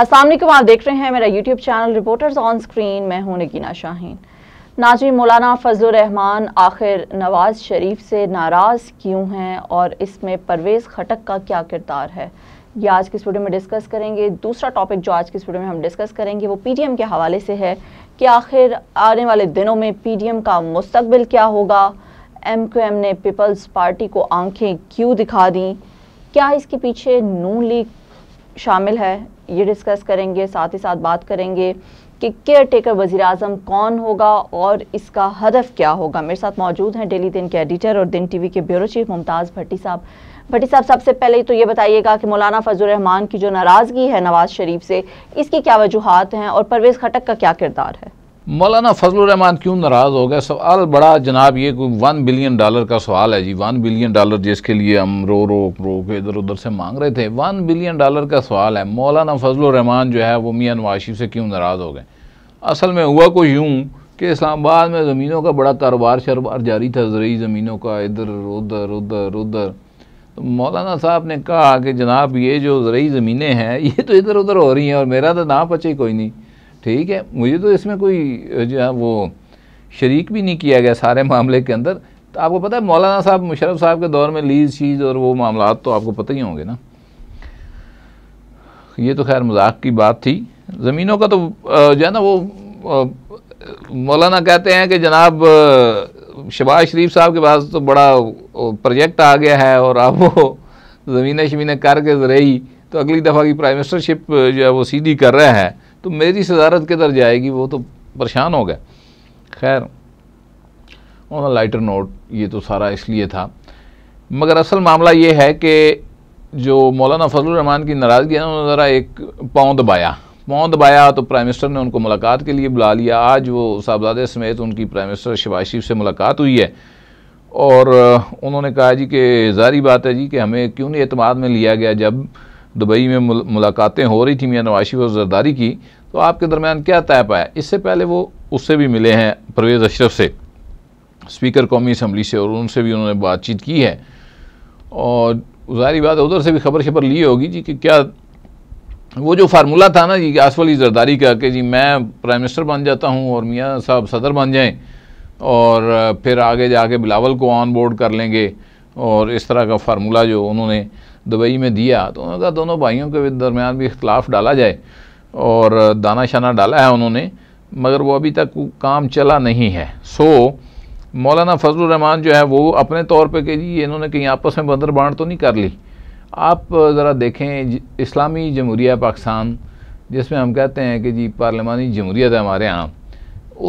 असलम आप देख रहे हैं मेरा YouTube channel reporters on screen मैं हूं नगीना शाहीन नाजी मौलाना रहमान आखिर नवाज शरीफ से नाराज़ क्यों हैं और इसमें परवेज़ खटक का क्या किरदार है ये आज की वीडियो में डिस्कस करेंगे दूसरा टॉपिक जो आज की वीडियो में हम डिस्कस करेंगे वो पी के हवाले से है कि आखिर आने वाले दिनों में पी का मुस्तबिल क्या होगा एम क्यू एम ने पीपल्स पार्टी को आंखें क्यों दिखा दी क्या इसके पीछे नू लीग शामिल है ये डिस्कस करेंगे साथ ही साथ बात करेंगे कि केयर टेकर वजी अजम कौन होगा और इसका हदफ क्या होगा मेरे साथ मौजूद हैं डेली दिन के एडिटर और दिन टीवी के ब्यूरो चीफ मुमताज़ भट्टी साहब भट्टी साहब सबसे पहले तो ये बताइएगा कि मौलाना फजल रहमान की जो नाराज़गी है नवाज़ शरीफ से इसकी क्या वजूहत हैं और परवेज़ खटक का क्या किरदार है मौलाना रहमान क्यों नाराज़ हो गए सवाल बड़ा जनाब ये कोई वन बिलियन डॉलर का सवाल है जी वन बिलियन डॉलर जिसके लिए हम रो रो रो के इधर उधर से मांग रहे थे वन बिलियन डॉलर का सवाल है मौलाना रहमान जो है वो मियाँ नवाशिफ से क्यों नाराज़ हो गए असल में हुआ कुछ यूँ कि इस्लामाबाद में ज़मीनों का बड़ा कारोबार शरबार जारी था जरिए ज़मीनों का इधर उधर उधर उधर तो मौलाना साहब ने कहा कि जनाब ये जो ज़रिए ज़मीनें हैं ये तो इधर उधर हो रही हैं और मेरा तो ना पचे कोई नहीं ठीक है मुझे तो इसमें कोई जो है वो शरीक भी नहीं किया गया सारे मामले के अंदर तो आपको पता है मौलाना साहब मुशरफ साहब के दौर में लीज चीज़ और वो मामला तो आपको पता ही होंगे ना ये तो खैर मजाक की बात थी ज़मीनों का तो जो है ना वो मौलाना कहते हैं कि जनाब शबाज शरीफ साहब के पास तो बड़ा प्रोजेक्ट आ गया है और आप वो ज़मीन शमीने करके ज़रिए तो अगली दफ़ा की प्राइम मिनिस्टरशिप जो है वो सीधी कर रहे हैं तो मेरी सदारत किधर जाएगी वो तो परेशान हो गए खैर ऑन लाइटर नोट ये तो सारा इसलिए था मगर असल मामला ये है कि जो मौलाना फजलरहमान की नाराज़गी है उन्होंने ज़रा एक पाँव दबाया पाँव दबाया तो प्राइम मिनिस्टर ने उनको मुलाकात के लिए बुला लिया आज वो साहबजादे समेत उनकी प्राइम मिनिस्टर शबाज शरीफ से मुलाकात हुई है और उन्होंने कहा जी कि जारी बात है जी कि हमें क्यों नहीं अतमाद में लिया गया जब दुबई में मुलाकातें हो रही थी मियाँ नवाशिफ और जरदारी की तो आपके दरमियान क्या तय पाया इससे पहले वो उससे भी मिले हैं परवेज़ अशरफ से स्पीकर कौमी असम्बली से और उनसे भी उन्होंने बातचीत की है और जारी बात उधर से भी खबर शबर ली होगी जी कि क्या वो जो फार्मूला था ना जी आसफ अली जरदारी का कि जी मैं प्राइम मिनिस्टर बन जाता हूँ और मियाँ साहब सदर बन जाएँ और फिर आगे जाके बिलावल को ऑन बोर्ड कर लेंगे और इस तरह का फार्मूला जो उन्होंने दुबई में दिया तो उन्होंने कहा दोनों भाइयों के दरमियान भी इख्तलाफ डाला जाए और दाना शाना डाला है उन्होंने मगर वो अभी तक काम चला नहीं है सो मौलाना फजल रहमान जो है वो अपने तौर पे कि जी इन्होंने कहीं आपस में बंदर बाँट तो नहीं कर ली आप ज़रा देखें इस्लामी जमहूरिया पाकिस्तान जिसमें हम कहते हैं कि जी पार्लिमानी जमहूरियत है हमारे यहाँ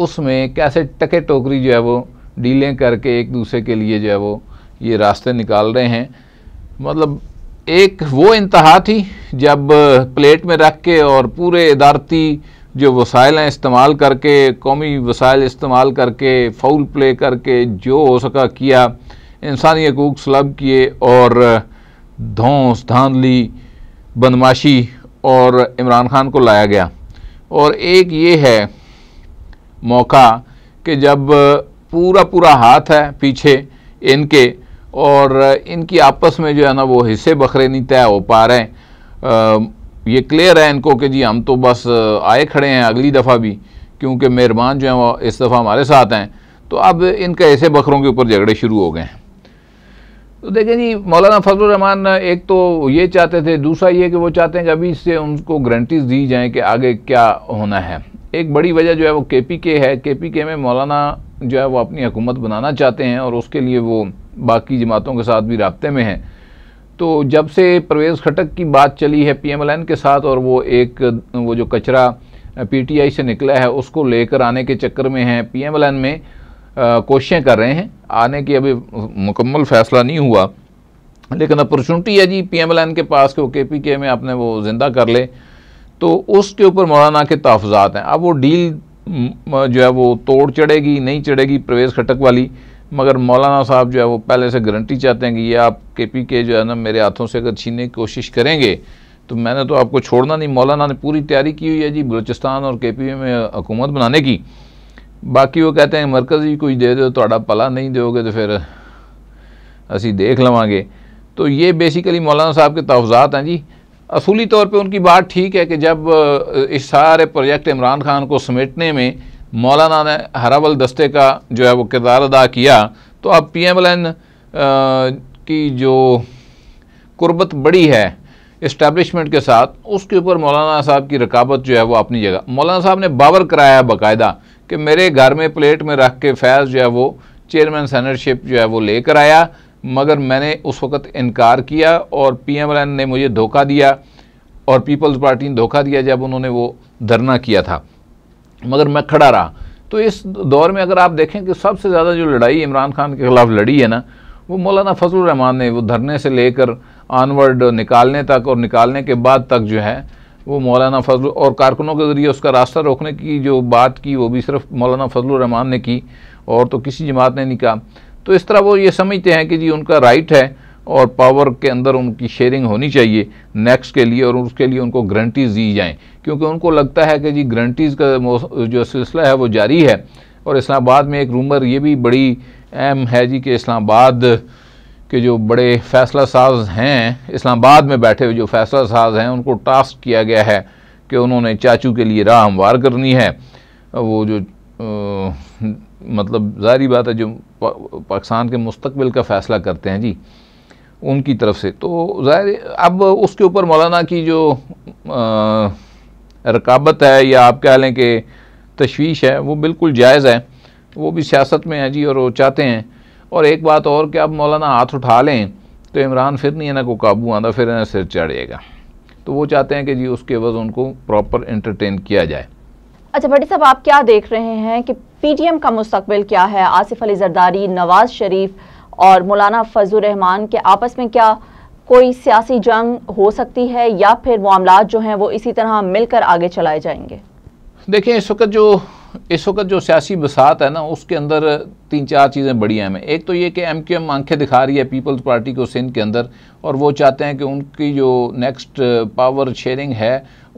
उसमें कैसे टके टोकरी जो है वो डीलें करके एक दूसरे के लिए जो है वो ये रास्ते निकाल रहे हैं मतलब एक वो इंतहा थी जब प्लेट में रख के और पूरे इदारती जो वसाइल हैं इस्तेमाल करके कौमी वसाइल इस्तेमाल करके फ़ाउल प्ले करके जो हो सका किया इंसानी हकूक सलब किए और धौंस धांधली बदमाशी और इमरान खान को लाया गया और एक ये है मौका कि जब पूरा पूरा हाथ है पीछे इनके और इनकी आपस में जो है ना वो हिस्से बकरे नहीं तय हो पा रहे हैं ये क्लियर है इनको कि जी हम तो बस आए खड़े हैं अगली दफ़ा भी क्योंकि मेहरबान जो हैं वो इस दफ़ा हमारे साथ हैं तो अब इनके ऐसे बकरों के ऊपर झगड़े शुरू हो गए हैं तो देखें जी मौलाना फजलरहमान एक तो ये चाहते थे दूसरा ये कि वो चाहते हैं कि अभी इससे उनको गारंटीज़ दी जाएँ कि आगे क्या होना है एक बड़ी वजह जो है वो के पी के है के पी के में मौलाना जो है वो अपनी हुकूमत बनाना चाहते हैं और उसके लिए वो बाकी जमातों के साथ भी रबते में हैं तो जब से परवेज़ खटक की बात चली है पी एम एल एन के साथ और वो एक वो जो कचरा पी टी आई से निकला है उसको लेकर आने के चक्कर में हैं पी एम एल एन में कोशिशें कर रहे हैं आने की अभी मुकम्मल फ़ैसला नहीं हुआ लेकिन अपॉर्चुनिटी है जी पी एम एल एन के पास के के पी के में आपने वो ज़िंदा कर ले तो उसके ऊपर मौलाना के तहफ़ात हैं अब वो डील जो है वो तोड़ चढ़ेगी नहीं चढ़ेगी प्रवेश खटक वाली मगर मौलाना साहब जो है वो पहले से गारंटी चाहते हैं कि ये आप के पी के जो है ना मेरे हाथों से अगर छीनने की कोशिश करेंगे तो मैंने तो आपको छोड़ना नहीं मौलाना ने पूरी तैयारी की हुई है जी बलूचिस्तान और के पी में हुकूमत बनाने की बाकी वो कहते हैं मरकज़ी कुछ दे दो तो पला नहीं दोगे तो फिर असी देख लवेंगे तो ये बेसिकली मौलाना साहब के तहफात हैं जी असूली तौर पे उनकी बात ठीक है कि जब इस सारे प्रोजेक्ट इमरान खान को समेटने में मौलाना ने हरावल दस्ते का जो है वो किरदार अदा किया तो अब पी एम एल एन की जो कुर्बत बड़ी है इस्टेब्लिशमेंट के साथ उसके ऊपर मौलाना साहब की रकाबत जो है वो अपनी जगह मौलाना साहब ने बावर कराया बाकायदा कि मेरे घर में प्लेट में रख के फैज़ जो है वो चेयरमैन सैनरशिप जो है वो लेकर आया मगर मैंने उस वक़्त इनकार किया और पी एम एल एन ने मुझे धोखा दिया और पीपल्स पार्टी ने धोखा दिया जब उन्होंने वो धरना किया था मगर मैं खड़ा रहा तो इस दौर में अगर आप देखें कि सबसे ज़्यादा जो लड़ाई इमरान खान के खिलाफ लड़ी है ना वो मौलाना फजल रहमान ने वो धरने से लेकर आनवर्ड निकालने तक और निकालने के बाद तक जो है वो मौलाना फजल और कारकुनों के ज़रिए उसका रास्ता रोकने की जो बात की वो भी सिर्फ मौलाना फजल रहमान ने की और तो किसी जमात ने नहीं कहा तो इस तरह वो ये समझते हैं कि जी उनका राइट है और पावर के अंदर उनकी शेयरिंग होनी चाहिए नेक्स्ट के लिए और उसके लिए उनको गारंटीज़ दी जाएँ क्योंकि उनको लगता है कि जी गारंटीज़ का जो सिलसिला है वो जारी है और इस्लामाबाद में एक रूमर ये भी बड़ी अहम है जी कि इस्लामाबाद के जो बड़े फैसला साज हैं इस्लामाबाद में बैठे हुए जो फैसला साज हैं उनको टास्क किया गया है कि उन्होंने चाचू के लिए राह हमवार करनी है वो जो आ, मतलब जारी बात है जो पाकिस्तान के मुस्तबिल का फ़ैसला करते हैं जी उनकी तरफ से तो ज़ाहिर अब उसके ऊपर मौलाना की जो रकाबत है या आप कह लें कि तशवीश है वो बिल्कुल जायज़ है वो भी सियासत में है जी और वो चाहते हैं और एक बात और कि अब मौलाना हाथ उठा लें तो इमरान फिर नहीं ना को काबू आंदा फिर इन्हें सिर चढ़ेगा तो वो चाहते हैं कि जी उसके वजह उनको प्रॉपर इंटरटेन किया जाए अच्छा भट्टी साहब आप क्या देख रहे हैं कि पीटीएम का मुस्तबिल क्या है आसिफ अली जरदारी नवाज शरीफ और मौलाना फजल रहमान के आपस में क्या कोई सियासी जंग हो सकती है या फिर मामला जो हैं वो इसी तरह मिलकर आगे चलाए जाएंगे देखें इस वक्त जो इस वक्त जो सियासी बसात है ना उसके अंदर तीन चार चीज़ें बड़ी अहम है एक तो ये कि एम क्यू एम आंखें दिखा रही है पीपल्स पार्टी को सिंध के अंदर और वो चाहते हैं कि उनकी जो नेक्स्ट पावर शेयरिंग है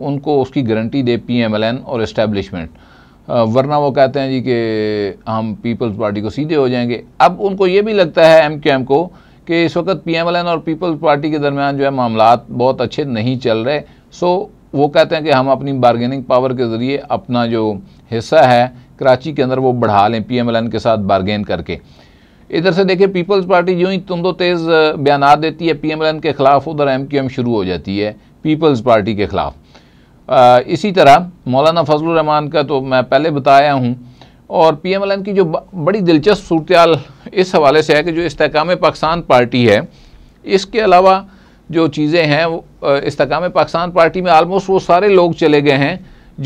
उनको उसकी गारंटी दे पी एम एल एन और इस्टेबलिशमेंट वरना वो कहते हैं जी कि हम पीपल्स पार्टी को सीधे हो जाएंगे अब उनको ये भी लगता है एम क्यू एम को कि इस वक्त पी एम एल एन और पीपल्स पार्टी के दरमियान जो है मामला बहुत अच्छे नहीं चल रहे सो वो कहते हैं कि हम अपनी बारगेनिंग पावर के ज़रिए अपना जो हिस्सा है कराची के अंदर वो बढ़ा लें पी एम एल एन के साथ बारगेन करके इधर से देखिए पीपल्स पार्टी जो ही तुम दो तेज़ बयान देती है पी एम एल एन के ख़िलाफ़ उधर एम क्यू एम शुरू हो जाती है पीपल्स पार्टी के ख़िलाफ़ आ, इसी तरह मौलाना फजल रहमान का तो मैं पहले बताया हूँ और पी एम एल एन की जो बड़ी दिलचस्प सूरत इस हवाले से है कि जो इसकाम पाकिस्तान पार्टी है इसके अलावा जो चीज़ें हैं वो इसकाम पाकिस्तान पार्टी में आलमोस्ट वो सारे लोग चले गए हैं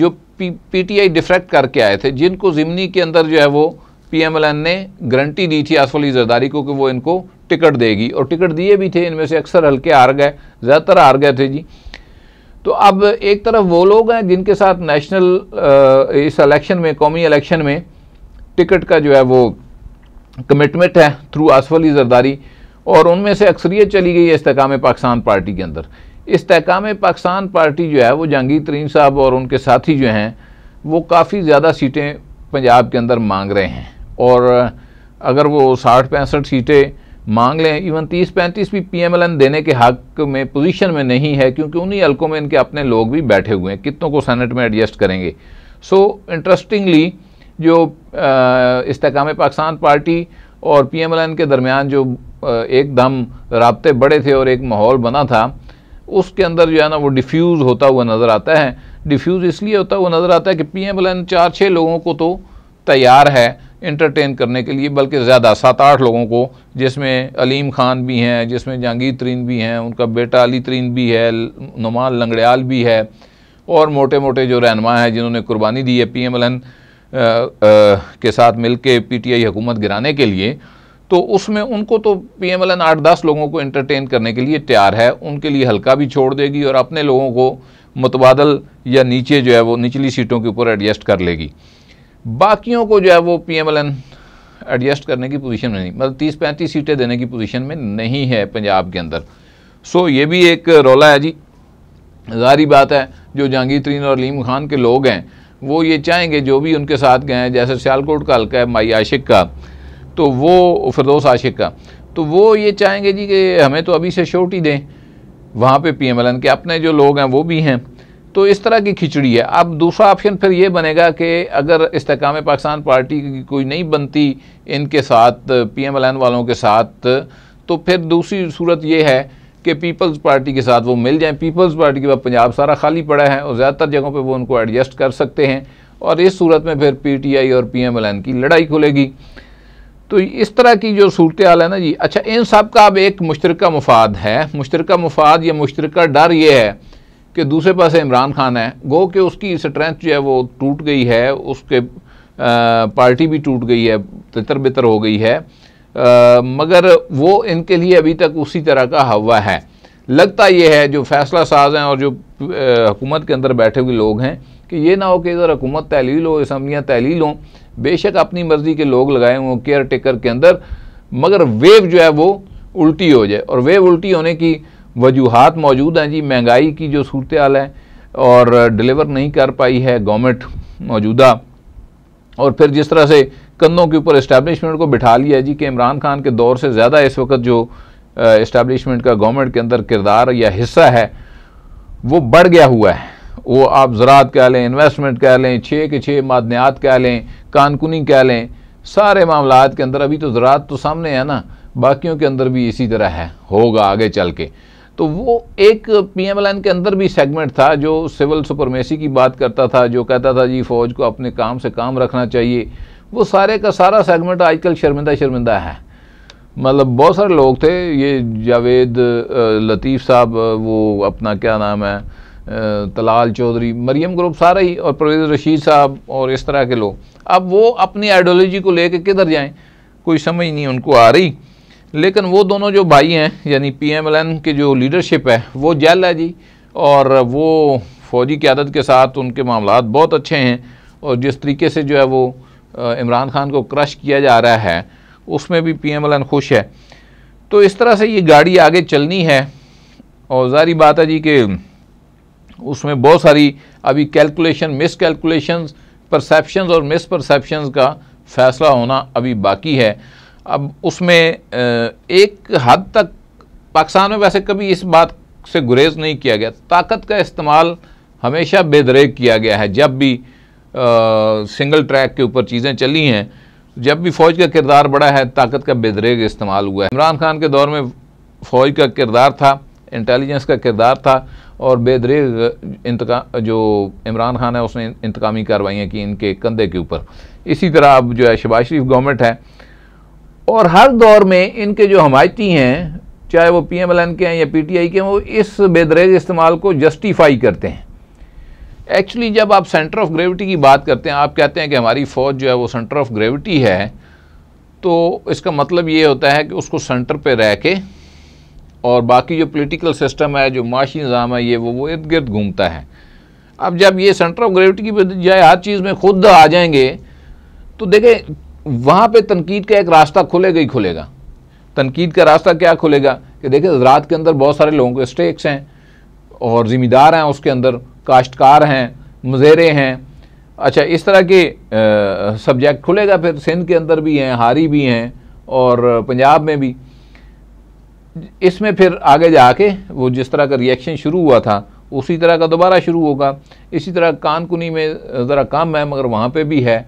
जो P P T I defect करके आए थे जिनको ज़िमनी के अंदर जो है वो पी एम एल एन ने गारंटी दी थी आसफ अली जरदारी को कि वो इनको टिकट देगी और टिकट दिए भी थे इनमें से अक्सर हल्के हार गए ज़्यादातर हार गए थे जी तो अब एक तरफ वो लोग हैं जिनके साथ नेशनल इस इलेक्शन में कौमी इलेक्शन में टिकट का जो है वो कमिटमेंट है थ्रू आसफली जरदारी और उनमें से अक्सरियत चली गई है इसकाम पाकिस्तान पार्टी के अंदर इसकाम पाकिस्तान पार्टी जो है वो जहांगीर तरीन साहब और उनके साथी जो हैं वो काफ़ी ज़्यादा सीटें पंजाब के अंदर मांग रहे हैं और अगर वो साठ पैंसठ सीटें मांग लें इवन तीस पैंतीस भी पीएमएलएन देने के हक में पोजीशन में नहीं है क्योंकि उन्हीं हलकों में इनके अपने लोग भी बैठे हुए हैं कितनों को सेनेट में एडजस्ट करेंगे सो so, इंटरेस्टिंगली जो इस्तेकाम पाकिस्तान पार्टी और पीएमएलएन के दरमियान जो एकदम रबते बड़े थे और एक माहौल बना था उसके अंदर जो है ना वो डिफ्यूज़ होता हुआ नज़र आता है डिफ्यूज़ इसलिए होता हुआ नज़र आता है कि पी एम एल एन चार छः लोगों को तो तैयार है इंटरटेन करने के लिए बल्कि ज़्यादा सात आठ लोगों को जिसमें अलीम ख़ान भी हैं जिसमें जहांगीर तरीन भी हैं उनका बेटा अली तरीन भी है नुमान लंगड़ियाल भी है और मोटे मोटे जो रहनमा हैं जिन्होंने कुर्बानी दी है पी एम एलन के साथ मिल के पी टी आई हुकूमत गिराने के लिए तो उसमें उनको तो पी एम एल एन आठ दस लोगों को इंटरटेन करने के लिए तैयार है उनके लिए हल्का भी छोड़ देगी और अपने लोगों को मुतबादल या नीचे जो है वो निचली सीटों के ऊपर एडजस्ट कर लेगी बाकियों को जो है वो पी एडजस्ट करने की पोजीशन में नहीं मतलब तीस पैंतीस सीटें देने की पोजीशन में नहीं है पंजाब के अंदर सो ये भी एक रोला है जी जारी बात है जो जहांगीर तरीन और लीम खान के लोग हैं वो ये चाहेंगे जो भी उनके साथ गए हैं जैसे सियालकोट का हल्का है माई आशिक का तो वो फिरदोस आशिक का तो वो ये चाहेंगे जी कि हमें तो अभी से शोट ही दें वहाँ पे पीएमएलएन के अपने जो लोग हैं वो भी हैं तो इस तरह की खिचड़ी है अब दूसरा ऑप्शन फिर ये बनेगा कि अगर इस्तेकाम पाकिस्तान पार्टी की कोई नहीं बनती इनके साथ पी एम एल एन वालों के साथ तो फिर दूसरी सूरत यह है कि पीपल्स पार्टी के साथ वो मिल जाएं पीपल्स पार्टी के बाद पंजाब सारा खाली पड़ा है और ज़्यादातर जगहों पे वो उनको एडजस्ट कर सकते हैं और इस सूरत में फिर आई और एन की लड़ाई खुलेगी तो इस तरह की जो सूरत हाल है ना जी अच्छा इन सब का अब एक मुश्तरक मफाद है मुश्तरक मफाद या मुश्तरक डर ये है कि दूसरे पास इमरान खान है गो कि उसकी स्ट्रेंथ जो है वो टूट गई है उसके पार्टी भी टूट गई है तितर बितर हो गई है आ, मगर वो इनके लिए अभी तक उसी तरह का हवा है लगता ये है जो फैसला साज हैं और जो हुकूमत के अंदर बैठे हुए लोग हैं कि ये ना हो कि इधर हुकूमत तहलील हो इसम्बलियाँ तहलील हों बेशक अपनी मर्ज़ी के लोग लगाए हों केयर टेकर के अंदर मगर वेव जो है वो उल्टी हो जाए और वेव उल्टी होने की वजूहत मौजूद हैं जी महंगाई की जो सूरत हाल है और डिलीवर नहीं कर पाई है गवर्नमेंट मौजूदा और फिर जिस तरह से कंधों के ऊपर इस्टेबलिशमेंट को बिठा लिया है जी कि इमरान खान के दौर से ज़्यादा इस वक्त जो इस्टेबलिशमेंट का गवर्नमेंट के अंदर किरदार या हिस्सा है वो बढ़ गया हुआ है वो आप ज़रात कह लें इन्वेस्टमेंट कह लें छः के छः मादनियात कह लें कानकुनी कह लें सारे मामला के अंदर अभी तो ज़रात तो सामने है ना बाकियों के अंदर भी इसी तरह है होगा आगे चल के तो वो एक पीएमएलएन के अंदर भी सेगमेंट था जो सिविल सुपरमेसी की बात करता था जो कहता था जी फौज को अपने काम से काम रखना चाहिए वो सारे का सारा सेगमेंट आजकल शर्मिंदा शर्मिंदा है मतलब बहुत सारे लोग थे ये जावेद लतीफ़ साहब वो अपना क्या नाम है तलाल चौधरी मरियम ग्रुप सारा ही और परवेज़ रशीद साहब और इस तरह के लोग अब वो अपनी आइडियोलॉजी को लेके किधर जाएं कोई समझ नहीं उनको आ रही लेकिन वो दोनों जो भाई हैं यानी पीएमएलएन की जो लीडरशिप है वो जेल है जी और वो फौजी क्यादत के साथ उनके मामला बहुत अच्छे हैं और जिस तरीके से जो है वो इमरान खान को क्रश किया जा रहा है उसमें भी पी एम खुश है तो इस तरह से ये गाड़ी आगे चलनी है और जारी बात है जी कि उसमें बहुत सारी अभी कैलकुलेशन मिस कैलकुलेशन परसेप्शन और मिस परसेप्शन का फ़ैसला होना अभी बाकी है अब उसमें एक हद तक पाकिस्तान में वैसे कभी इस बात से गुरेज नहीं किया गया ताकत का इस्तेमाल हमेशा बेदरेक किया गया है जब भी आ, सिंगल ट्रैक के ऊपर चीज़ें चली हैं जब भी फ़ौज का किरदार बड़ा है ताकत का बेदरेक इस्तेमाल हुआ है इमरान खान के दौर में फ़ौज का किरदार था इंटेलिजेंस का किरदार था और बेदरेग इंतकाम जो इमरान खान है उसने इंतकामी कार्रवाइयाँ की इनके कंधे के ऊपर इसी तरह अब जो है शबाज शरीफ गवर्नमेंट है और हर दौर में इनके जो हमायती हैं चाहे वो पीएमएलएन के हैं या पीटीआई के हैं वो इस बेदरेज इस्तेमाल को जस्टिफाई करते हैं एक्चुअली जब आप सेंटर ऑफ ग्रेविटी की बात करते हैं आप कहते हैं कि हमारी फ़ौज जो है वो सेंटर ऑफ ग्रेविटी है तो इसका मतलब ये होता है कि उसको सेंटर पर रह के और बाकी जो पोलिटिकल सिस्टम है जो माशी निज़ाम है ये वो वो इर्द गिर्द घूमता है अब जब ये सेंटर ऑफ ग्रेविटी की बजाय हर चीज़ में खुद आ जाएंगे तो देखें वहाँ पर तनकीद का एक रास्ता खुलेगा ही खुलेगा तनकीद का रास्ता क्या खुलेगा कि देखिए ज़रात के अंदर बहुत सारे लोगों के स्टेक्स हैं और ज़िम्मेदार हैं उसके अंदर काश्तकार हैं मज़ेरे हैं अच्छा इस तरह के सब्जेक्ट खुलेगा फिर सिंध के अंदर भी हैं हारी भी हैं और पंजाब में भी इसमें फिर आगे जाके वो जिस तरह का रिएक्शन शुरू हुआ था उसी तरह का दोबारा शुरू होगा इसी तरह कानकुनी में ज़रा कम है मगर वहाँ पर भी है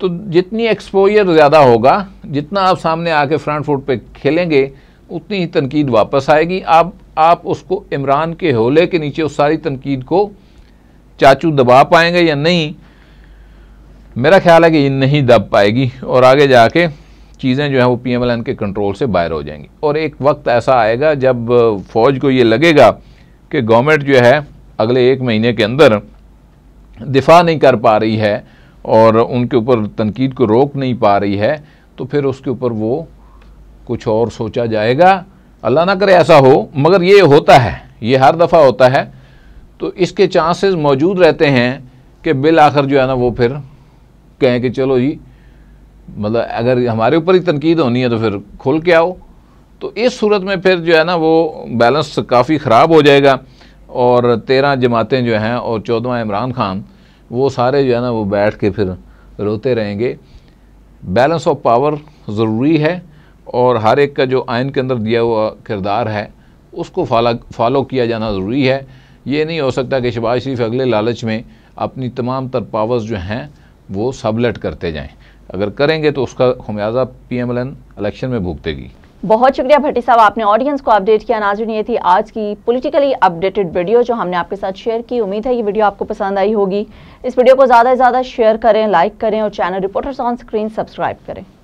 तो जितनी एक्सपोजर ज़्यादा होगा जितना आप सामने आके फ्रंट फुट पे खेलेंगे उतनी ही तनकीद वापस आएगी आप आप उसको इमरान के होले के नीचे उस सारी तनकीद को चाचू दबा पाएंगे या नहीं मेरा ख्याल है कि ये नहीं दब पाएगी और आगे जाके चीज़ें जो हैं वो पीएमएलएन के कंट्रोल से बाहर हो जाएंगी और एक वक्त ऐसा आएगा जब फ़ौज को ये लगेगा कि गवर्नमेंट जो है अगले एक महीने के अंदर दिफा नहीं कर पा रही है और उनके ऊपर तनकीद को रोक नहीं पा रही है तो फिर उसके ऊपर वो कुछ और सोचा जाएगा अल्लाह ना करे ऐसा हो मगर ये होता है ये हर दफ़ा होता है तो इसके चांसेस मौजूद रहते हैं कि बिल आखिर जो है ना वो फिर कहें कि चलो जी मतलब अगर हमारे ऊपर ही तनकीद होनी है तो फिर खुल के आओ तो इस सूरत में फिर जो है ना वो बैलेंस काफ़ी ख़राब हो जाएगा और तेरह जमातें जो हैं और चौदह इमरान खान वो सारे जो है ना वो बैठ के फिर रोते रहेंगे बैलेंस ऑफ पावर ज़रूरी है और हर एक का जो आयन के अंदर दिया हुआ किरदार है उसको फॉलो फॉलो किया जाना ज़रूरी है ये नहीं हो सकता कि शबाज शरीफ अगले लालच में अपनी तमाम तर पावर्स जो हैं वो सबलेट करते जाएं अगर करेंगे तो उसका खमियाजा P M L N election में भुगतेगी बहुत शुक्रिया भट्टी साहब आपने ऑडियंस को अपडेट किया नाजुन ये थी आज की पॉलिटिकली अपडेटेड वीडियो जो हमने आपके साथ शेयर की उम्मीद है ये वीडियो आपको पसंद आई होगी इस वीडियो को ज़्यादा से ज़्यादा शेयर करें लाइक करें और channel reporters on screen subscribe करें